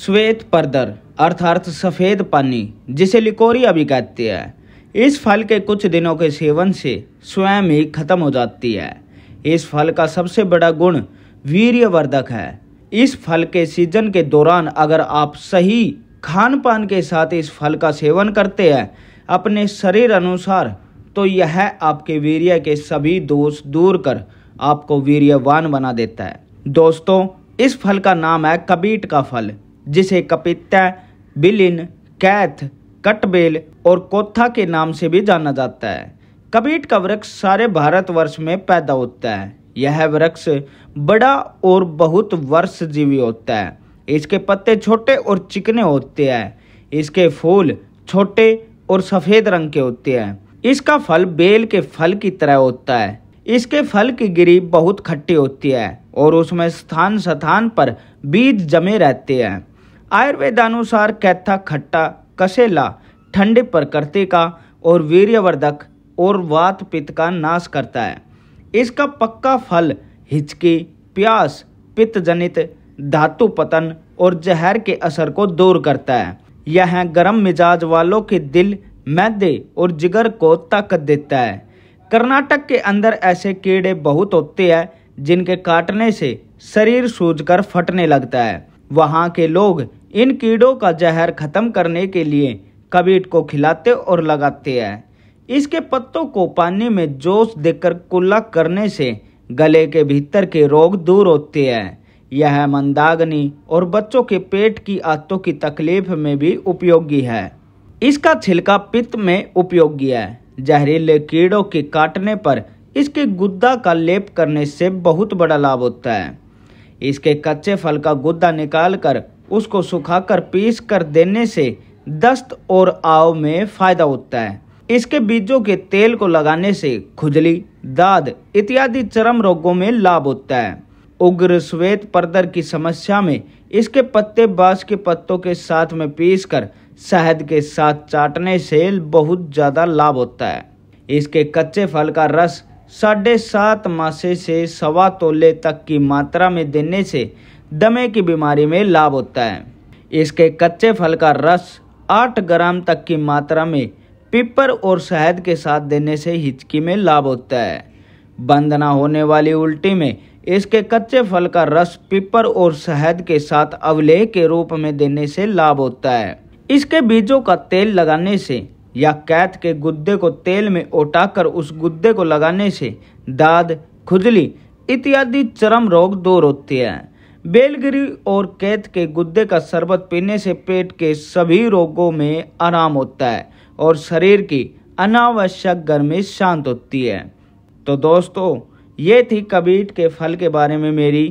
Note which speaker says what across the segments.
Speaker 1: श्वेत पर्दर अर्थार्थ सफ़ेद पानी जिसे लिकोरिया भी कहते हैं इस फल के कुछ दिनों के सेवन से स्वयं ही खत्म हो जाती है इस फल का सबसे बड़ा गुण वीर्यवर्धक है इस फल के सीजन के दौरान अगर आप सही खान पान के साथ इस फल का सेवन करते हैं अपने शरीर अनुसार तो यह आपके वीर्य के सभी दोष दूर कर आपको वीर्यवान बना देता है दोस्तों इस फल का नाम है कबीट का फल जिसे कपित्ता बिलिन कैथ कटबेल और कोथा के नाम से भी जाना जाता है कबीट का वृक्ष सारे भारतवर्ष में पैदा होता है यह वृक्ष बड़ा और बहुत वर्ष जीवी होता है इसके पत्ते छोटे और चिकने होते हैं इसके फूल छोटे और सफ़ेद रंग के होते हैं इसका फल बेल के फल की तरह होता है इसके फल की गिरी बहुत खट्टी होती है और उसमें स्थान स्थान पर बीज जमे रहते हैं आयुर्वेदानुसार कैथा खट्टा कसेला ठंडे प्रकृति का और वीर्यवर्धक और वात पित्त का नाश करता है इसका पक्का फल हिचकी प्यास पित्त जनित धातु पतन और जहर के असर को दूर करता है यह गर्म मिजाज वालों के दिल मैदे और जिगर को ताकत देता है कर्नाटक के अंदर ऐसे कीड़े बहुत होते हैं जिनके काटने से शरीर सूझकर फटने लगता है वहाँ के लोग इन कीड़ों का जहर खत्म करने के लिए कबीट को खिलाते और लगाते हैं इसके पत्तों को पानी में जोश देकर कुल्ला करने से गले के भीतर के रोग दूर होते हैं यह मंदाग्नि और बच्चों के पेट की आंतों की तकलीफ में भी उपयोगी है इसका छिलका पित्त में उपयोगी है जहरीले कीड़ों के काटने पर इसके गुद्दा का लेप करने से बहुत बड़ा लाभ होता है इसके कच्चे फल का गुद्दा निकालकर उसको सुखाकर पीस कर देने से दस्त और आव में फायदा होता है इसके बीजों के तेल को लगाने से खुजली दाद इत्यादि चरम रोगों में लाभ होता है उग्र श्वेत पर्दर की समस्या में इसके पत्ते बांस के पत्तों के साथ में पीसकर शहद के साथ चाटने से बहुत ज़्यादा लाभ होता है इसके कच्चे फल का रस साढ़े सात मासे से सवा तोले तक की मात्रा में देने से दमे की बीमारी में लाभ होता है इसके कच्चे फल का रस 8 ग्राम तक की मात्रा में पिपर और शहद के साथ देने से हिचकी में लाभ होता है बंदना होने वाली उल्टी में इसके कच्चे फल का रस पिपर और शहद के साथ अवलेह के रूप में देने से लाभ होता है इसके बीजों का तेल लगाने से या कैथ के गुद्दे को तेल में उठाकर उस गुद्दे को लगाने से दाद खुजली इत्यादि चरम रोग दूर होती है बेलगिरी और कैद के गुद्दे का शरबत पीने से पेट के सभी रोगों में आराम होता है और शरीर की अनावश्यक गर्मी शांत होती है तो दोस्तों ये थी कबीट के फल के बारे में मेरी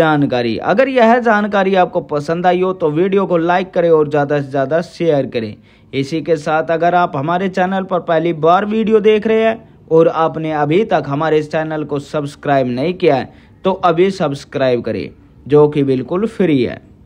Speaker 1: जानकारी अगर यह जानकारी आपको पसंद आई हो तो वीडियो को लाइक करें और ज़्यादा से ज़्यादा शेयर करें इसी के साथ अगर आप हमारे चैनल पर पहली बार वीडियो देख रहे हैं और आपने अभी तक हमारे इस चैनल को सब्सक्राइब नहीं किया है तो अभी सब्सक्राइब करें जो कि बिल्कुल फ्री है